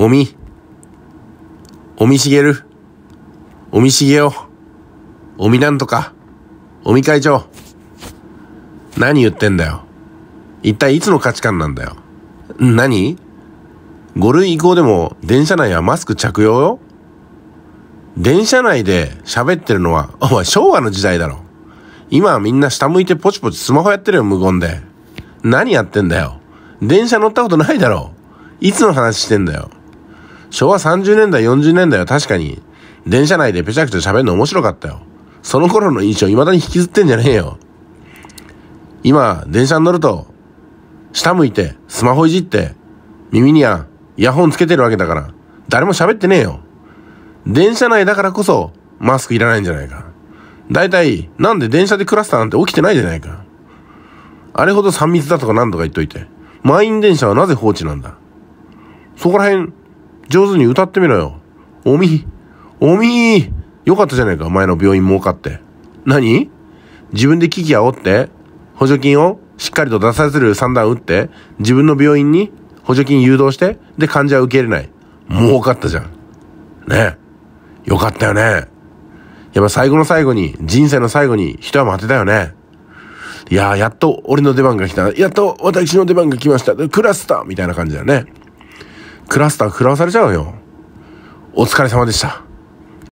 おみ、おみしげる、おみしげよ、おみなんとか、おみ会長。何言ってんだよ。一体いつの価値観なんだよ。何五類移行でも電車内はマスク着用よ電車内で喋ってるのは、お前昭和の時代だろ。今はみんな下向いてポチポチスマホやってるよ、無言で。何やってんだよ。電車乗ったことないだろ。いつの話してんだよ。昭和30年代、40年代は確かに、電車内でぺちゃくちゃ喋るの面白かったよ。その頃の印象未だに引きずってんじゃねえよ。今、電車に乗ると、下向いて、スマホいじって、耳にはイヤホンつけてるわけだから、誰も喋ってねえよ。電車内だからこそ、マスクいらないんじゃないか。だいたい、なんで電車でクラスターなんて起きてないじゃないか。あれほど3密だとか何とか言っといて、満員電車はなぜ放置なんだ。そこら辺、上手に歌ってみろよ。おみ、おみよかったじゃないか、前の病院儲かって。何自分で危機煽って、補助金をしっかりと出させる算段打って、自分の病院に補助金誘導して、で患者は受け入れない。儲かったじゃん。ねよかったよね。やっぱ最後の最後に、人生の最後に一は待てたよね。いやー、やっと俺の出番が来た。やっと私の出番が来ました。クラスターみたいな感じだよね。クラスター食らわされちゃうよ。お疲れ様でした。